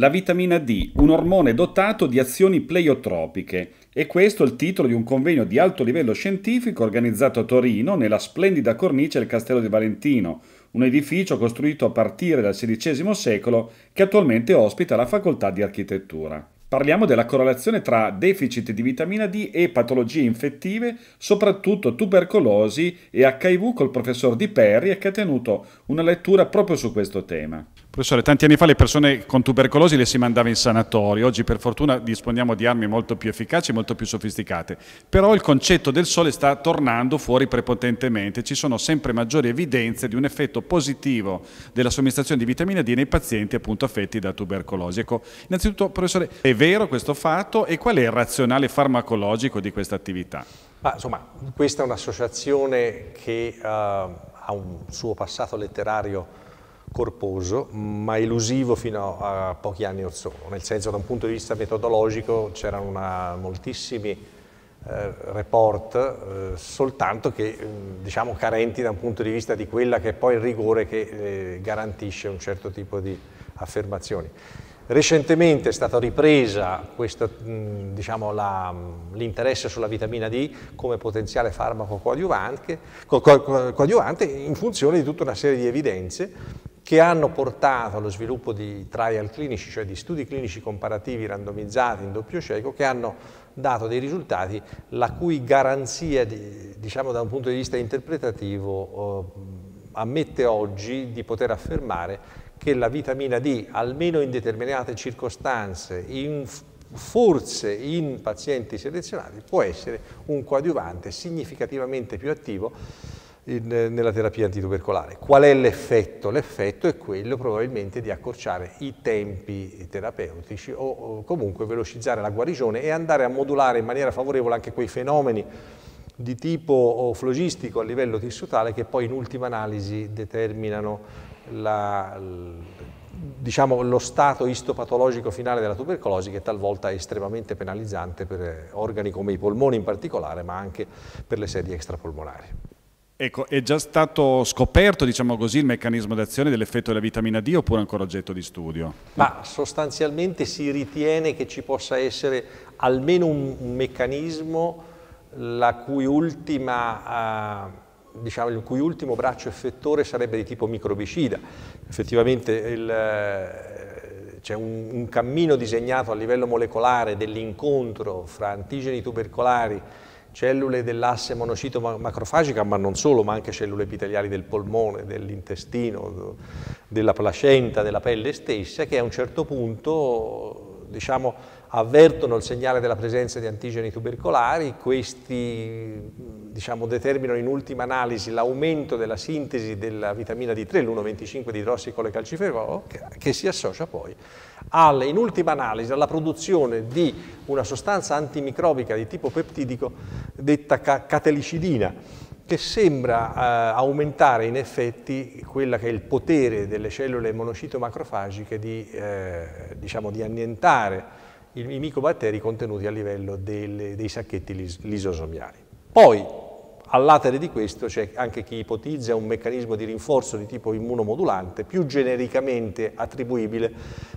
La vitamina D, un ormone dotato di azioni pleiotropiche. E questo è il titolo di un convegno di alto livello scientifico organizzato a Torino nella splendida cornice del Castello di Valentino, un edificio costruito a partire dal XVI secolo che attualmente ospita la facoltà di architettura. Parliamo della correlazione tra deficit di vitamina D e patologie infettive, soprattutto tubercolosi e HIV col professor Di Perri che ha tenuto una lettura proprio su questo tema. Professore, tanti anni fa le persone con tubercolosi le si mandava in sanatorio, oggi per fortuna disponiamo di armi molto più efficaci, e molto più sofisticate, però il concetto del sole sta tornando fuori prepotentemente, ci sono sempre maggiori evidenze di un effetto positivo della somministrazione di vitamina D nei pazienti appunto affetti da tubercolosi. Ecco, innanzitutto professore, è vero questo fatto e qual è il razionale farmacologico di questa attività? Ma, insomma, questa è un'associazione che uh, ha un suo passato letterario corposo, ma elusivo fino a pochi anni or sono, nel senso da un punto di vista metodologico c'erano moltissimi eh, report eh, soltanto che mm, diciamo carenti da un punto di vista di quella che è poi il rigore che eh, garantisce un certo tipo di affermazioni. Recentemente è stato ripresa mm, diciamo, l'interesse sulla vitamina D come potenziale farmaco coadiuvante, coadiuvante in funzione di tutta una serie di evidenze che hanno portato allo sviluppo di trial clinici, cioè di studi clinici comparativi randomizzati in doppio cieco, che hanno dato dei risultati la cui garanzia, di, diciamo da un punto di vista interpretativo, eh, ammette oggi di poter affermare che la vitamina D, almeno in determinate circostanze, in forse in pazienti selezionati, può essere un coadiuvante significativamente più attivo in, nella terapia antitubercolare. Qual è l'effetto? L'effetto è quello probabilmente di accorciare i tempi terapeutici o, o, comunque velocizzare la guarigione e andare a modulare in maniera favorevole anche quei fenomeni di tipo flogistico a livello tissutale che poi in ultima analisi determinano la, diciamo, lo stato istopatologico finale della tubercolosi che talvolta è estremamente penalizzante per organi come i polmoni in particolare ma anche per le sedie extrapolmonari. Ecco, è già stato scoperto, diciamo così, il meccanismo d'azione dell'effetto della vitamina D oppure ancora oggetto di studio? Ma sostanzialmente si ritiene che ci possa essere almeno un meccanismo la cui ultima... Uh, diciamo, il cui ultimo braccio effettore sarebbe di tipo microbicida. Effettivamente eh, c'è un, un, cammino disegnato a livello molecolare dell'incontro fra antigeni tubercolari cellule dell'asse monocito-macrofagica, ma non solo, ma anche cellule epiteliali del polmone, dell'intestino, della placenta, della pelle stessa, che a un certo punto diciamo, avvertono il segnale della presenza di antigeni tubercolari, questi diciamo, determinano in ultima analisi l'aumento della sintesi della vitamina D3, l'1,25 di idrossicole che, che si associa poi alle, in ultima analisi alla produzione di una sostanza antimicrobica di tipo peptidico detta ca catelicidina che sembra eh, aumentare in effetti quello che è il potere delle cellule monocito-macrofagiche di, eh, diciamo, di annientare i, i micobatteri contenuti a livello delle, dei sacchetti lis lisosomiali. Poi, all'atere di questo, c'è anche chi ipotizza un meccanismo di rinforzo di tipo immunomodulante, più genericamente attribuibile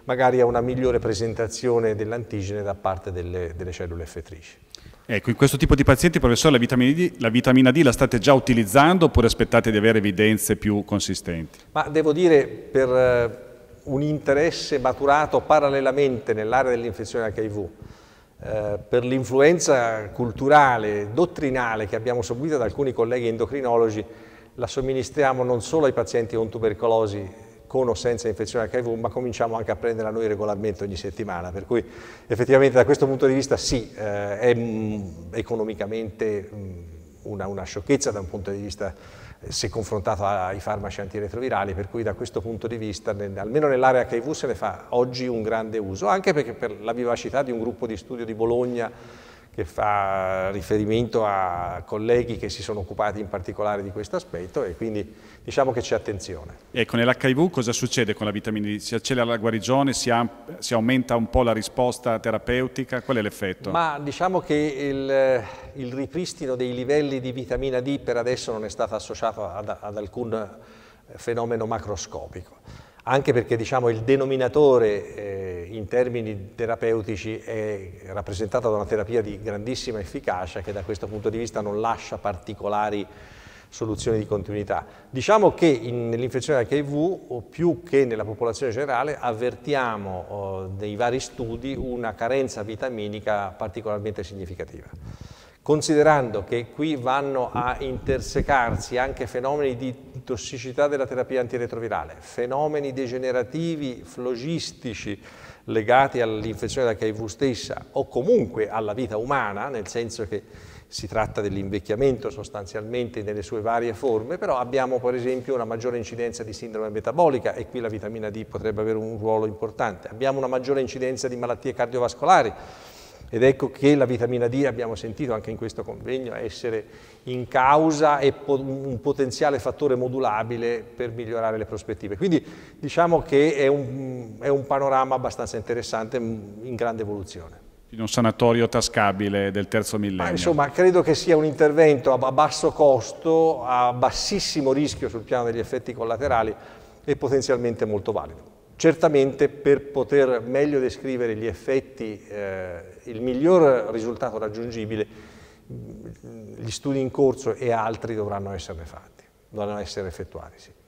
magari a una migliore presentazione dell'antigene da parte delle, delle cellule effettrici. Ecco, in questo tipo di pazienti, professore, la vitamina, D, la vitamina D la state già utilizzando oppure aspettate di avere evidenze più consistenti? Ma devo dire, per eh, un interesse maturato parallelamente nell'area dell'infezione HIV, eh, per l'influenza culturale, dottrinale che abbiamo subito da alcuni colleghi endocrinologi, la somministriamo non solo ai pazienti con tubercolosi con o senza infezione HIV, ma cominciamo anche a prenderla noi regolarmente ogni settimana, per cui effettivamente da questo punto di vista sì, eh, è mh, mm, economicamente mh, mm, una, una sciocchezza da un punto di vista eh, se confrontato ai farmaci antiretrovirali, per cui da questo punto di vista, nel, almeno nell'area HIV, se ne fa oggi un grande uso, anche perché per la vivacità di un gruppo di studio di Bologna che fa riferimento a colleghi che si sono occupati in particolare di questo aspetto e quindi diciamo che c'è attenzione. Ecco, nell'HIV cosa succede con la vitamina D? Si accelera la guarigione, si, si aumenta un po' la risposta terapeutica, qual è l'effetto? Ma diciamo che il, il, ripristino dei livelli di vitamina D per adesso non è stato associato ad, ad alcun fenomeno macroscopico anche perché diciamo, il denominatore eh, in termini terapeutici è rappresentato da una terapia di grandissima efficacia che da questo punto di vista non lascia particolari soluzioni di continuità. Diciamo che nell'infezione HIV, più che nella popolazione generale, avvertiamo eh, oh, nei vari studi una carenza vitaminica particolarmente significativa considerando che qui vanno a intersecarsi anche fenomeni di tossicità della terapia antiretrovirale, fenomeni degenerativi, flogistici legati all'infezione HIV stessa o comunque alla vita umana, nel senso che si tratta dell'invecchiamento sostanzialmente nelle sue varie forme, però abbiamo per esempio una maggiore incidenza di sindrome metabolica e qui la vitamina D potrebbe avere un ruolo importante, abbiamo una maggiore incidenza di malattie cardiovascolari, ed ecco che la vitamina D, abbiamo sentito anche in questo convegno, essere in causa e po un potenziale fattore modulabile per migliorare le prospettive. Quindi diciamo che è un, è un panorama abbastanza interessante, in grande evoluzione in un sanatorio tascabile del terzo millennio. Ah, insomma, credo che sia un intervento a basso costo, a bassissimo rischio sul piano degli effetti collaterali e potenzialmente molto valido. Certamente per poter meglio descrivere gli effetti, eh, il miglior risultato raggiungibile, gli studi in corso e altri dovranno essere fatti, dovranno essere effettuati. Sì.